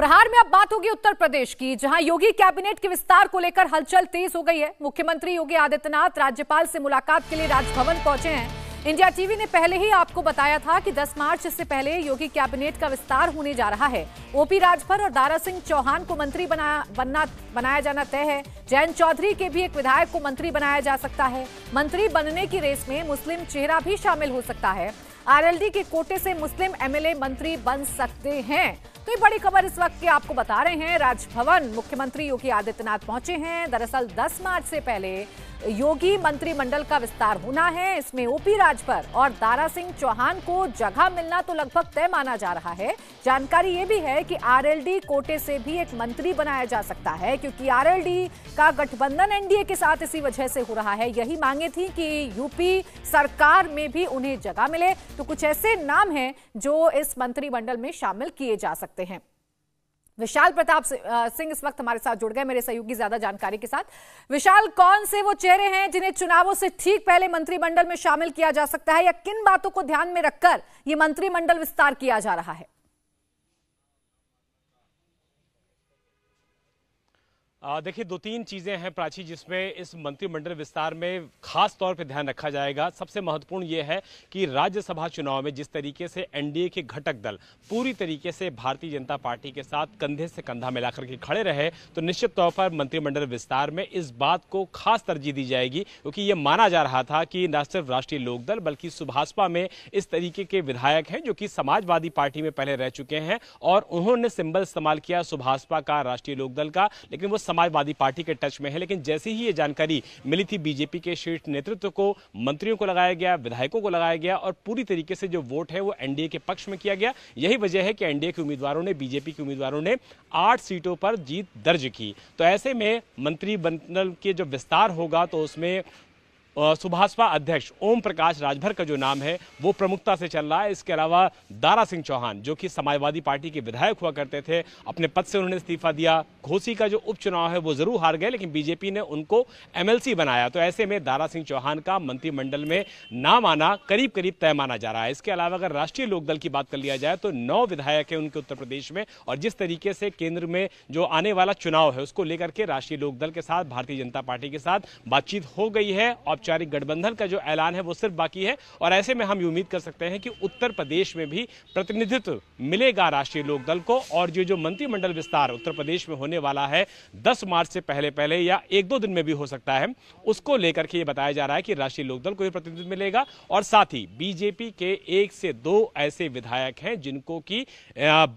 प्रहार में अब बात होगी उत्तर प्रदेश की जहां योगी कैबिनेट के विस्तार को लेकर हलचल तेज हो गई है मुख्यमंत्री योगी आदित्यनाथ राज्यपाल से मुलाकात के लिए राजभवन पहुंचे हैं इंडिया टीवी ने पहले ही आपको बताया था कि 10 मार्च से पहले योगी कैबिनेट का विस्तार होने जा रहा है ओपी राजभर और दारा सिंह चौहान को मंत्री बना, बनना बनाया जाना तय है जयंत चौधरी के भी एक विधायक को मंत्री बनाया जा सकता है मंत्री बनने की रेस में मुस्लिम चेहरा भी शामिल हो सकता है आरएलडी के कोटे से मुस्लिम एमएलए मंत्री बन सकते हैं तो ये बड़ी खबर इस वक्त की आपको बता रहे हैं राजभवन मुख्यमंत्री योगी आदित्यनाथ पहुंचे हैं दरअसल 10 मार्च से पहले योगी मंत्रिमंडल का विस्तार होना है इसमें ओपी राजभर और दारा सिंह चौहान को जगह मिलना तो लगभग तय माना जा रहा है जानकारी ये भी है कि आरएलडी कोटे से भी एक मंत्री बनाया जा सकता है क्योंकि आरएलडी का गठबंधन एनडीए के साथ इसी वजह से हो रहा है यही मांगे थी कि यूपी सरकार में भी उन्हें जगह मिले तो कुछ ऐसे नाम हैं जो इस मंत्रिमंडल में शामिल किए जा सकते हैं विशाल प्रताप सिंह इस वक्त हमारे साथ जुड़ गए मेरे सहयोगी ज्यादा जानकारी के साथ विशाल कौन से वो चेहरे हैं जिन्हें चुनावों से ठीक पहले मंत्रिमंडल में शामिल किया जा सकता है या किन बातों को ध्यान में रखकर ये मंत्रिमंडल विस्तार किया जा रहा है देखिए दो तीन चीज़ें हैं प्राची जिसमें इस मंत्रिमंडल विस्तार में खास तौर पर ध्यान रखा जाएगा सबसे महत्वपूर्ण ये है कि राज्यसभा चुनाव में जिस तरीके से एनडीए के घटक दल पूरी तरीके से भारतीय जनता पार्टी के साथ कंधे से कंधा मिलाकर के खड़े रहे तो निश्चित तौर पर मंत्रिमंडल विस्तार में इस बात को खास तरजीह दी जाएगी क्योंकि ये माना जा रहा था कि न सिर्फ राष्ट्रीय लोकदल बल्कि सुभाषपा में इस तरीके के विधायक हैं जो कि समाजवादी पार्टी में पहले रह चुके हैं और उन्होंने सिंबल इस्तेमाल किया सुभाषपा का राष्ट्रीय लोकदल का लेकिन वो समाजवादी पार्टी के टच में है लेकिन जैसे ही ये जानकारी मिली थी बीजेपी के शीर्ष नेतृत्व को मंत्रियों को लगाया गया विधायकों को लगाया गया और पूरी तरीके से जो वोट है वो एनडीए के पक्ष में किया गया यही वजह है कि एनडीए के उम्मीदवारों ने बीजेपी के उम्मीदवारों ने आठ सीटों पर जीत दर्ज की तो ऐसे में मंत्री बनल के जो विस्तार होगा तो उसमें सुभाषपा अध्यक्ष ओम प्रकाश राजभर का जो नाम है वो प्रमुखता से चल रहा है इसके अलावा दारा सिंह चौहान जो कि समाजवादी पार्टी के विधायक हुआ करते थे अपने पद से उन्होंने इस्तीफा दिया घोसी का जो उपचुनाव है वो जरूर हार गए लेकिन बीजेपी ने उनको एमएलसी बनाया तो ऐसे में दारा सिंह चौहान का मंत्रिमंडल में नाम आना करीब करीब तय माना जा रहा है इसके अलावा अगर राष्ट्रीय लोकदल की बात कर लिया जाए तो नौ विधायक है उनके उत्तर प्रदेश में और जिस तरीके से केंद्र में जो आने वाला चुनाव है उसको लेकर के राष्ट्रीय लोकदल के साथ भारतीय जनता पार्टी के साथ बातचीत हो गई है और औपचारिक गठबंधन का जो ऐलान है वो सिर्फ बाकी है और ऐसे में हम ये उम्मीद कर सकते हैं कि उत्तर प्रदेश में भी प्रतिनिधित्व मिलेगा राष्ट्रीय लोकदल को और जो जो मंत्रिमंडल विस्तार उत्तर प्रदेश में होने वाला है दस मार्च से पहले पहले या एक दो दिन में भी हो सकता है उसको लेकर के ये बताया जा रहा है कि राष्ट्रीय लोकदल को भी प्रतिनिधित्व मिलेगा और साथ ही बीजेपी के एक से दो ऐसे विधायक हैं जिनको की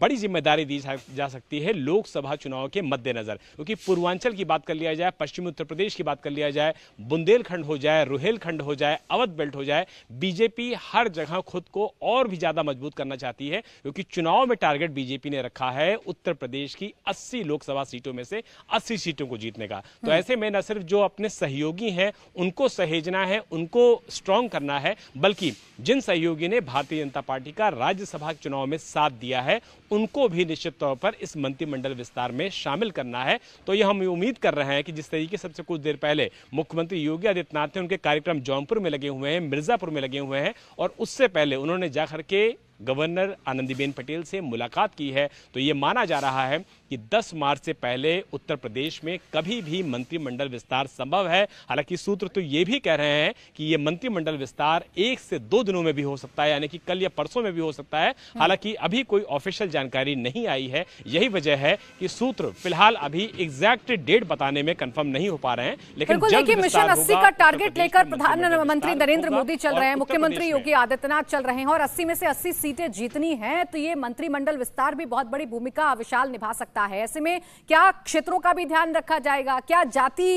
बड़ी जिम्मेदारी दी जा सकती है लोकसभा चुनाव के मद्देनजर क्योंकि पूर्वांचल की बात कर लिया जाए पश्चिमी उत्तर प्रदेश की बात कर लिया जाए बुंदेलखंड हो जाए जाए रुहेलखंड हो जाए अवध बेल्ट हो जाए बीजेपी हर जगह खुद को और भी ज्यादा मजबूत करना चाहती है क्योंकि चुनाव में टारगेट बीजेपी ने रखा है उत्तर प्रदेश की अस्सी लोकसभा सीटों में से अस्सी सीटों को जीतने का तो हम्म। ऐसे में न सिर्फ जो अपने सहयोगी हैं उनको सहेजना है उनको स्ट्रांग करना है बल्कि जिन सहयोगी ने भारतीय जनता पार्टी का राज्यसभा चुनाव में साथ दिया है उनको भी निश्चित तौर पर इस मंत्रिमंडल विस्तार में शामिल करना है तो यह हम उम्मीद कर रहे हैं कि जिस तरीके सबसे कुछ देर पहले मुख्यमंत्री योगी आदित्यनाथ ने उनके कार्यक्रम जौनपुर में लगे हुए हैं मिर्जापुर में लगे हुए हैं और उससे पहले उन्होंने जाकर के गवर्नर आनंदीबेन पटेल से मुलाकात की है तो ये माना जा रहा है कि 10 मार्च से पहले उत्तर प्रदेश में कभी भी मंत्रिमंडल विस्तार संभव है हालांकि सूत्र तो ये भी कह रहे हैं कि ये मंत्रिमंडल विस्तार एक से दो दिनों में भी हो सकता है यानी कि कल या परसों में भी हो सकता है हम्म। हालांकि अभी कोई ऑफिशियल जानकारी नहीं आई है यही वजह है कि सूत्र फिलहाल अभी एग्जैक्ट डेट बताने में कन्फर्म नहीं हो पा रहे हैं लेकिन मिशन अस्सी का टारगेट लेकर प्रधानमंत्री नरेंद्र मोदी चल रहे हैं मुख्यमंत्री योगी आदित्यनाथ चल रहे हैं और अस्सी में से अस्सी सीटें जीतनी है तो ये मंत्रिमंडल विस्तार भी बहुत बड़ी भूमिका विशाल निभा सकता है ऐसे में क्या क्षेत्रों का भी ध्यान रखा जाएगा क्या जाति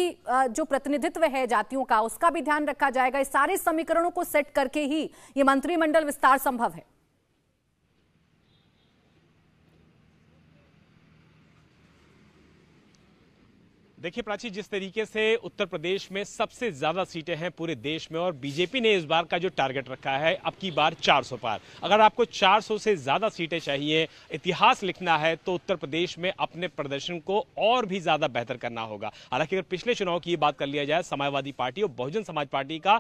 जो प्रतिनिधित्व है जातियों का उसका भी ध्यान रखा जाएगा इस सारे समीकरणों को सेट करके ही ये मंत्रिमंडल विस्तार संभव है देखिए प्राची जिस तरीके से उत्तर प्रदेश में सबसे ज्यादा सीटें हैं पूरे देश में और बीजेपी ने इस बार का जो टारगेट रखा है अब की बार 400 पार अगर आपको 400 से ज्यादा सीटें चाहिए इतिहास लिखना है तो उत्तर प्रदेश में अपने प्रदर्शन को और भी ज्यादा बेहतर करना होगा हालांकि अगर पिछले चुनाव की बात कर लिया जाए समाजवादी पार्टी और बहुजन समाज पार्टी का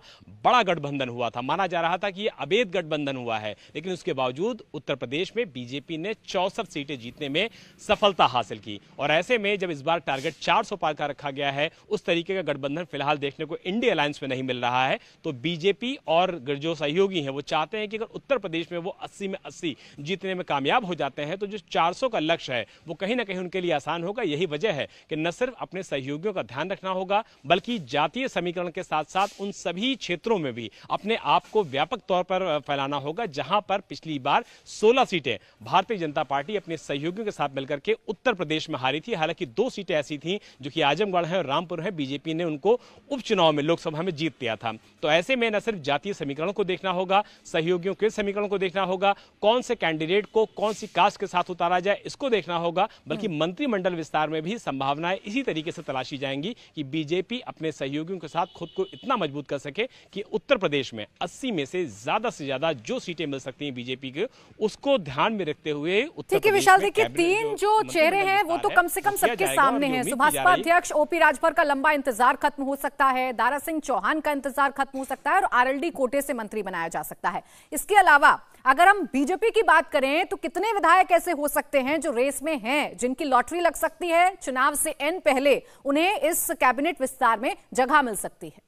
बड़ा गठबंधन हुआ था माना जा रहा था कि यह अवैध गठबंधन हुआ है लेकिन उसके बावजूद उत्तर प्रदेश में बीजेपी ने चौसठ सीटें जीतने में सफलता हासिल की और ऐसे में जब इस बार टारगेट चार पार का रखा गया है उस तरीके का गठबंधन फिलहाल देखने को इंडिया अलायंस में नहीं मिल रहा है तो बीजेपी और जो सहयोगी हैं वो चाहते हैं कि अगर उत्तर प्रदेश में वो अस्सी में अस्सी जीतने में कामयाब हो जाते हैं तो जो 400 का लक्ष्य है वो कहीं ना कहीं उनके लिए आसान होगा यही वजह है कि न सिर्फ अपने सहयोगियों का ध्यान रखना होगा बल्कि जातीय समीकरण के साथ साथ उन सभी क्षेत्रों में भी अपने आप को व्यापक तौर पर फैलाना होगा जहां पर पिछली बार सोलह सीटें भारतीय जनता पार्टी अपने सहयोगियों के साथ मिलकर के उत्तर प्रदेश में हारी थी हालांकि दो सीटें ऐसी थी जो कि आजमगढ़ है और रामपुर है बीजेपी ने उनको उपचुनाव में लोकसभा में जीत दिया था तो ऐसे में न सिर्फ जातीय समीकरण को देखना होगा सहयोगियों के समीकरण को देखना होगा कौन से कैंडिडेट को कौन सी कास्ट के साथ उतारा जाए इसको देखना होगा बल्कि हम्म। मंत्रिमंडल विस्तार में भी संभावनाएं इसी तरीके से तलाशी जाएंगी कि बीजेपी अपने सहयोगियों के साथ खुद को इतना मजबूत कर सके कि उत्तर प्रदेश में अस्सी में से ज्यादा से ज्यादा जो सीटें मिल सकती हैं बीजेपी के उसको ध्यान में रखते हुए ठीक है विशाल देखिए तीन जो चेहरे हैं वो तो कम से कम सबके सामने हैं सुभाष अध्यक्ष ओपी राजभर का लंबा इंतजार खत्म हो सकता है दारा सिंह चौहान का इंतजार खत्म हो सकता है और आरएलडी कोटे से मंत्री बनाया जा सकता है इसके अलावा अगर हम बीजेपी की बात करें तो कितने विधायक ऐसे हो सकते हैं जो रेस में हैं जिनकी लॉटरी लग सकती है चुनाव से एन पहले उन्हें इस कैबिनेट विस्तार में जगह मिल सकती है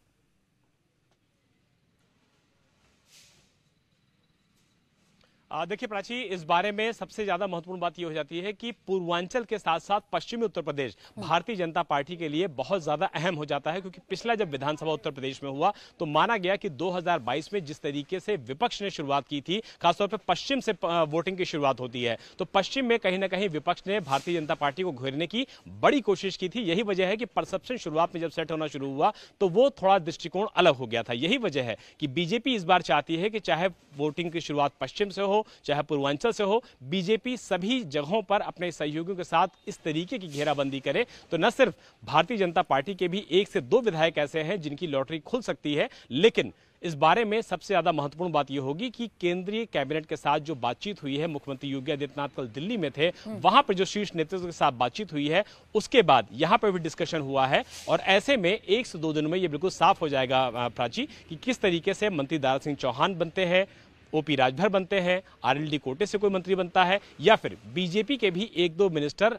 देखिए प्राची इस बारे में सबसे ज्यादा महत्वपूर्ण बात यह हो जाती है कि पूर्वांचल के साथ साथ पश्चिमी उत्तर प्रदेश भारतीय जनता पार्टी के लिए बहुत ज्यादा अहम हो जाता है क्योंकि पिछला जब विधानसभा उत्तर प्रदेश में हुआ तो माना गया कि 2022 में जिस तरीके से विपक्ष ने शुरुआत की थी खासतौर पर पश्चिम से वोटिंग की शुरुआत होती है तो पश्चिम में कहीं ना कहीं विपक्ष ने भारतीय जनता पार्टी को घेरने की बड़ी कोशिश की थी यही वजह है कि परसेप्शन शुरुआत में जब सेट होना शुरू हुआ तो वो थोड़ा दृष्टिकोण अलग हो गया था यही वजह है कि बीजेपी इस बार चाहती है कि चाहे वोटिंग की शुरुआत पश्चिम से हो चाहे पूर्वांचल से हो बीजेपी सभी जगहों पर अपने सहयोगियों के साथ इस तरीके की घेराबंदी करे तो न सिर्फ भारतीय जनता पार्टी के भी एक से दो विधायक ऐसे हैं जिनकी लॉटरी खुल सकती है लेकिन इस बारे में सबसे ज्यादा महत्वपूर्ण बात यह होगी कि केंद्रीय कैबिनेट के साथ जो बातचीत हुई है मुख्यमंत्री योगी आदित्यनाथ कल दिल्ली में थे हम्म। वहां पर जो शीर्ष नेतृत्व के साथ बातचीत हुई है उसके बाद यहां पर भी डिस्कशन हुआ है और ऐसे में एक से दो दिनों में यह बिल्कुल साफ हो जाएगा प्राची कि किस तरीके से मंत्री दारा सिंह चौहान बनते हैं ओपी राजभर बनते हैं आरएलडी कोटे से कोई मंत्री बनता है या फिर बीजेपी के भी एक दो मिनिस्टर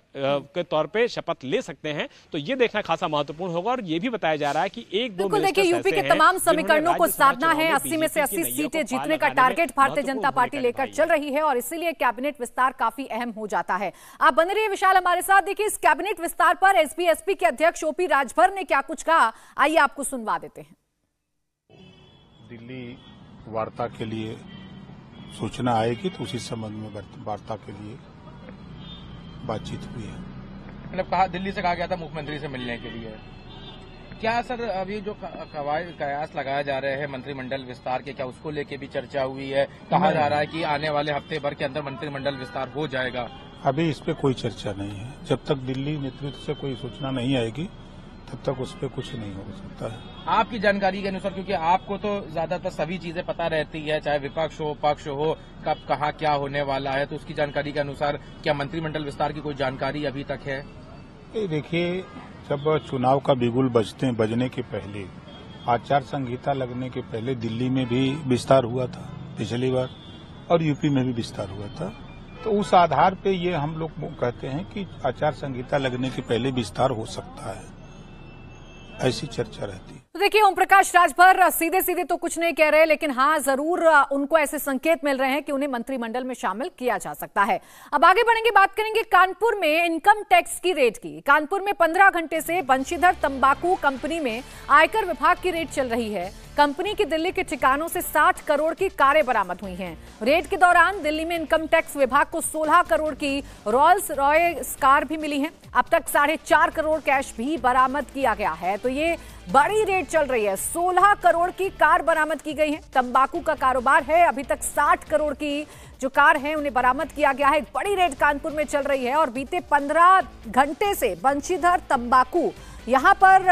के तौर पे शपथ ले सकते हैं तो ये देखना खासा महत्वपूर्ण होगा और ये भी बताया जा रहा है कि एक दो देखिए यूपी के तमाम समीकरणों को साधना है अस्सी में से अस्सी सीटें जीतने का टारगेट भारतीय जनता पार्टी लेकर चल रही है और इसीलिए कैबिनेट विस्तार काफी अहम हो जाता है आप बन रही विशाल हमारे साथ देखिए इस कैबिनेट विस्तार पर एसपीएसपी के अध्यक्ष ओपी राजभर ने क्या कुछ कहा आइए आपको सुनवा देते हैं दिल्ली वार्ता के लिए सूचना आएगी तो उसी संबंध में वार्ता के लिए बातचीत हुई है मतलब कहा दिल्ली से कहा गया था मुख्यमंत्री से मिलने के लिए क्या सर अभी जो कयास लगाया जा रहे हैं मंत्रिमंडल विस्तार के क्या उसको लेके भी चर्चा हुई है कहा जा रहा है कि आने वाले हफ्ते भर के अंदर मंत्रिमंडल विस्तार हो जाएगा अभी इस पर कोई चर्चा नहीं है जब तक दिल्ली नेतृत्व से कोई सूचना नहीं आएगी तब तक उस पर कुछ नहीं हो सकता है आपकी जानकारी के अनुसार क्योंकि आपको तो ज्यादातर सभी चीजें पता रहती है चाहे विपक्ष हो पक्ष हो कब कहा क्या होने वाला है तो उसकी जानकारी के अनुसार क्या मंत्रिमंडल विस्तार की कोई जानकारी अभी तक है देखिए जब चुनाव का बिगुल बजते बजने के पहले आचार संहिता लगने के पहले दिल्ली में भी विस्तार हुआ था पिछली बार और यूपी में भी विस्तार हुआ था तो उस आधार पे ये हम लोग कहते हैं कि आचार संहिता लगने के पहले विस्तार हो सकता है ऐसी चर्चा रहती है तो देखिए ओम प्रकाश राजभर सीधे सीधे तो कुछ नहीं कह रहे लेकिन हाँ जरूर उनको ऐसे संकेत मिल रहे हैं कि उन्हें मंत्रिमंडल में शामिल किया जा सकता है अब आगे बढ़ेंगे बात करेंगे कानपुर में इनकम टैक्स की रेट की कानपुर में पंद्रह घंटे से बंशीधर तंबाकू कंपनी में आयकर विभाग की रेट चल रही है कंपनी की दिल्ली के ठिकानों से 60 करोड़ की कारें बरामद हुई हैं रेड के दौरान दिल्ली में इनकम टैक्स विभाग को 16 करोड़ की रॉयल्स रॉय कार भी मिली हैं। अब तक साढ़े चार करोड़ कैश भी बरामद किया गया है तो ये बड़ी रेड चल रही है 16 करोड़ की कार बरामद की गई है तंबाकू का कारोबार है अभी तक 60 करोड़ की जो कार है उन्हें बरामद किया गया है बड़ी रेड कानपुर में चल रही है और बीते पंद्रह घंटे से बंशीधर तंबाकू यहाँ पर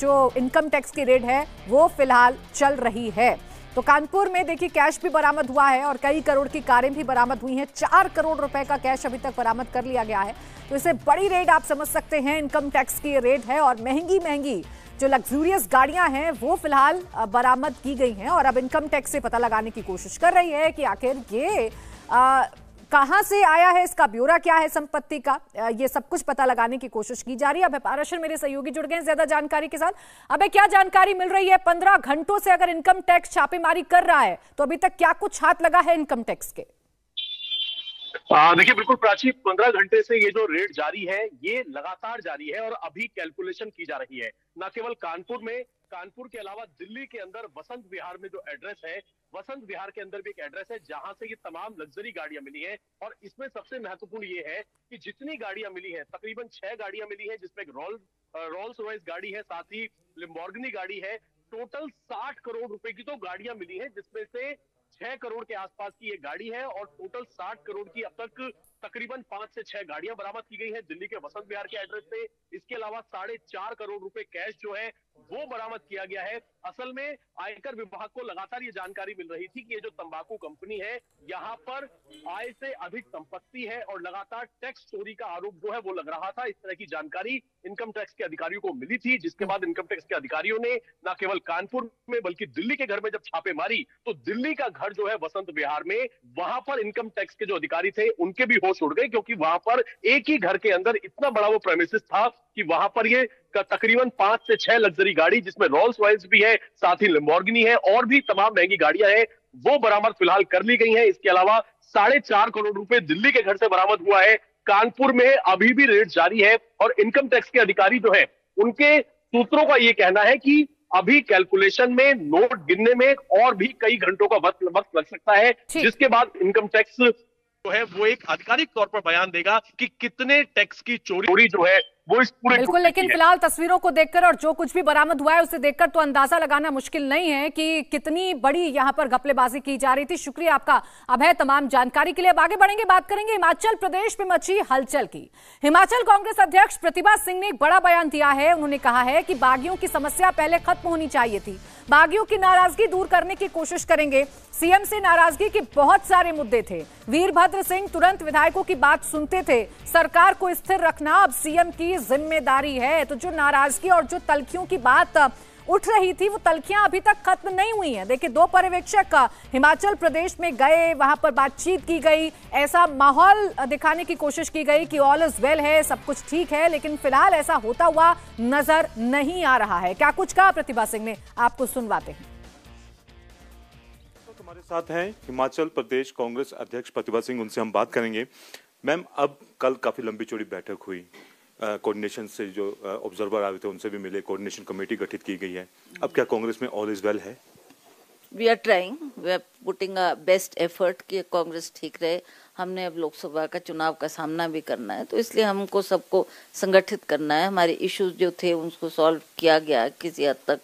जो इनकम टैक्स की रेड है वो फिलहाल चल रही है तो कानपुर में देखिए कैश भी बरामद हुआ है और कई करोड़ की कारें भी बरामद हुई हैं चार करोड़ रुपए का कैश अभी तक बरामद कर लिया गया है तो इसे बड़ी रेड आप समझ सकते हैं इनकम टैक्स की रेड है और महंगी महंगी जो लग्जूरियस गाड़ियां हैं वो फिलहाल बरामद की गई हैं और अब इनकम टैक्स से पता लगाने की कोशिश कर रही है कि आखिर ये आ, कहां से आया है इसका ब्यौरा क्या है संपत्ति का ये सब कुछ पता लगाने की कोशिश की जा रही है अब पाराशर मेरे सहयोगी जुड़ गए ज्यादा जानकारी के साथ अब क्या जानकारी मिल रही है पंद्रह घंटों से अगर इनकम टैक्स छापेमारी कर रहा है तो अभी तक क्या कुछ हाथ लगा है इनकम टैक्स के देखिए बिल्कुल प्राची पंद्रह घंटे से ये जो रेट जारी है ये लगातार जारी है और अभी कैलकुलेशन की जा रही है न केवल कानपुर में कानपुर के अलावा दिल्ली के अंदर वसंत विहार में जो एड्रेस है वसंत विहार के अंदर भी एक एड्रेस है जहां से ये तमाम लग्जरी गाड़ियां मिली हैं और इसमें सबसे महत्वपूर्ण ये है कि जितनी गाड़ियां मिली हैं तकरीबन छह गाड़ियां मिली हैं जिसमें एक रोल रोल्स रॉयस गाड़ी है साथ ही लिम्बॉर्गनी गाड़ी है टोटल साठ करोड़ रुपए की तो गाड़ियां मिली है जिसमें से छह करोड़ के आसपास की ये गाड़ी है और टोटल साठ करोड़ की अब तक तकरीबन पांच से छह गाड़ियां बरामद की गई है दिल्ली के वसंत विहार के एड्रेस से इसके अलावा साढ़े चार करोड़ रुपए कैश जो है वो बरामद किया गया है असल में आयकर विभाग को लगातार ये जानकारी मिल रही थी कि ये जो तंबाकू कंपनी है यहाँ पर आय से अधिक संपत्ति है और लगातार टैक्स चोरी का आरोप जो है वो लग रहा था इस तरह की जानकारी इनकम टैक्स के अधिकारियों को मिली थी जिसके बाद इनकम टैक्स के अधिकारियों ने न केवल कानपुर में बल्कि दिल्ली के घर में जब छापे मारी तो दिल्ली का घर जो है वसंत विहार में वहां पर इनकम टैक्स के जो अधिकारी थे उनके भी होश उड़ गए क्योंकि वहां पर एक ही घर के अंदर इतना बड़ा वो प्रेमिस था कि वहां पर ये तकरीबन पांच से छह लग्जरी गाड़ी जिसमें रोल्स रॉयल्स भी है साथ ही लिम्बोर्गिनी है और भी तमाम महंगी गाड़ियां हैं वो बरामद फिलहाल कर ली गई हैं इसके अलावा साढ़े चार करोड़ रुपए दिल्ली के घर से बरामद हुआ है कानपुर में अभी भी रेड जारी है और इनकम टैक्स के अधिकारी जो है उनके सूत्रों का ये कहना है कि अभी कैलकुलेशन में नोट गिनने में और भी कई घंटों का वक्त वक्त लग सकता है जिसके बाद इनकम टैक्स जो है वो एक आधिकारिक तौर पर बयान देगा कि कितने टैक्स की चोरी चोरी जो है वो इस पूरे बिल्कुल लेकिन फिलहाल तस्वीरों को देखकर और जो कुछ भी बरामद हुआ है उसे देखकर तो अंदाजा लगाना मुश्किल नहीं है कि कितनी बड़ी यहाँ पर घपलेबाजी की जा रही थी शुक्रिया आपका है तमाम जानकारी के लिए अब आगे बढ़ेंगे बात करेंगे हिमाचल प्रदेश में मची हलचल की हिमाचल कांग्रेस अध्यक्ष प्रतिभा सिंह ने एक बड़ा बयान दिया है उन्होंने कहा है कि बागियों की समस्या पहले खत्म होनी चाहिए थी बागियों की नाराजगी दूर करने की कोशिश करेंगे सीएम से नाराजगी के बहुत सारे मुद्दे थे वीरभद्र सिंह तुरंत विधायकों की बात सुनते थे सरकार को स्थिर रखना अब सीएम की की जिम्मेदारी है तो जो नाराजगी और जो तलखियों की बात उठ रही थी वो तलखियां अभी तक खत्म नहीं हुई हैं देखिए दो पर्यवेक्षक हिमाचल प्रदेश में गए वहां पर बातचीत की गई ऐसा माहौल दिखाने की कोशिश की गई कि ऑल इज वेल है सब कुछ ठीक है लेकिन फिलहाल ऐसा होता हुआ नजर नहीं आ रहा है क्या कुछ कहा प्रतिभा सिंह ने आपको सुनवाते हैं हमारे तो साथ हैं हिमाचल प्रदेश कांग्रेस अध्यक्ष प्रतिभा सिंह उनसे हम बात करेंगे मैम अब कल काफी लंबी चौड़ी बैठक हुई कोऑर्डिनेशन से जो ऑब्जर्वर आए थे उनसे भी मिले कोऑर्डिनेशन कमेटी गठित की गई है अब क्या कांग्रेस में ऑल इज वेल है we are trying we are putting a best effort कि कांग्रेस ठीक रहे हमने अब लोकसभा का चुनाव का सामना भी करना है तो इसलिए हमको सबको संगठित करना है हमारे इश्यूज जो थे उनको सॉल्व किया गया किसी हद तक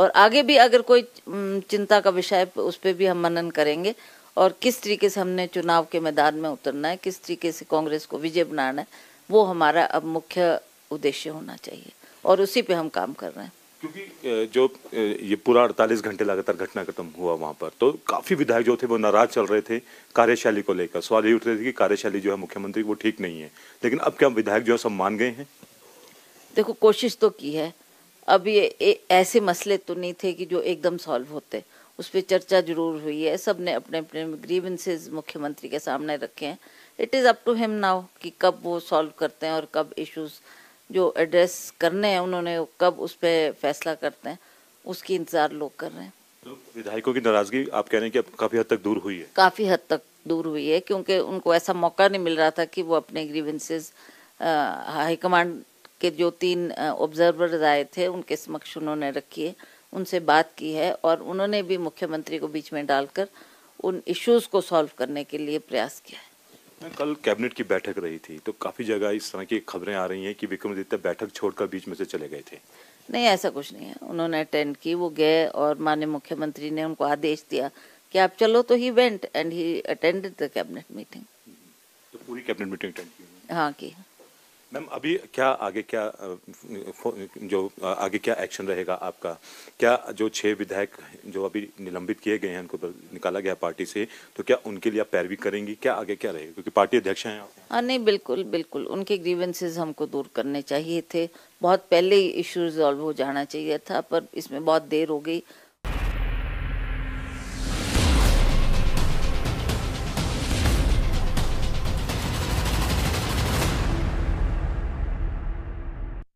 और आगे भी अगर कोई चिंता का विषय उस पर भी हम मनन करेंगे और किस तरीके से हमने चुनाव के मैदान में उतरना है किस तरीके से कांग्रेस को विजय बनाना है वो हमारा अब मुख्य उद्देश्य होना चाहिए और उसी पे हम काम कर रहे हैं क्योंकि जो ये पूरा अड़तालीस घंटे लगातार खत्म हुआ वहाँ पर तो काफ़ी विधायक जो थे वो नाराज चल रहे थे कार्यशैली को लेकर सवाल ये उठ रहे थे कि कार्यशैली जो है मुख्यमंत्री वो ठीक नहीं है लेकिन अब क्या विधायक जो है सब मान गए हैं देखो कोशिश तो की है अब ये ए, ऐसे मसले तो नहीं थे कि जो एकदम सॉल्व होते उस पर चर्चा जरूर हुई है सब ने अपने अपने ग्रीवेंसेज मुख्यमंत्री के सामने रखे हैं it is up to him now कि कब वो सॉल्व करते हैं और कब इश्यूज जो एड्रेस करने हैं उन्होंने कब उस पर फैसला करते हैं उसकी इंतज़ार लोग कर रहे हैं तो विधायकों की नाराजगी आप कह रहे हैं कि काफ़ी हद तक दूर हुई है काफ़ी हद तक दूर हुई है क्योंकि उनको ऐसा मौका नहीं मिल रहा था कि वो अपने ग्रीवेंसेज हाईकमांड के जो तीन ऑब्जर्वर आए थे उनके समक्ष उन्होंने रखी है उनसे बात की है और उन्होंने भी मुख्यमंत्री को बीच में डालकर उन इश्यूज़ को सॉल्व करने के लिए प्रयास किया है कल कैबिनेट की बैठक रही थी तो काफी जगह इस तरह की खबरें आ रही हैं कि विक्रमादित्य बैठक छोड़कर बीच में से चले गए थे नहीं ऐसा कुछ नहीं है उन्होंने अटेंड की वो गए और माननीय मुख्यमंत्री ने उनको आदेश दिया कि आप चलो तो he went and he attended the cabinet meeting तो पूरी कैबिनेट मीटिंग अटेंड की हाँ की मैम अभी क्या आगे क्या जो आगे क्या एक्शन रहेगा आपका क्या जो छह विधायक जो अभी निलंबित किए गए हैं उनको तो निकाला गया पार्टी से तो क्या उनके लिए आप पैरवी करेंगी क्या आगे क्या रहेगा क्योंकि पार्टी अध्यक्ष हैं आप हाँ नहीं बिल्कुल बिल्कुल उनके ग्रीवेंसेज हमको दूर करने चाहिए थे बहुत पहले इशू रिजॉल्व हो जाना चाहिए था पर इसमें बहुत देर हो गई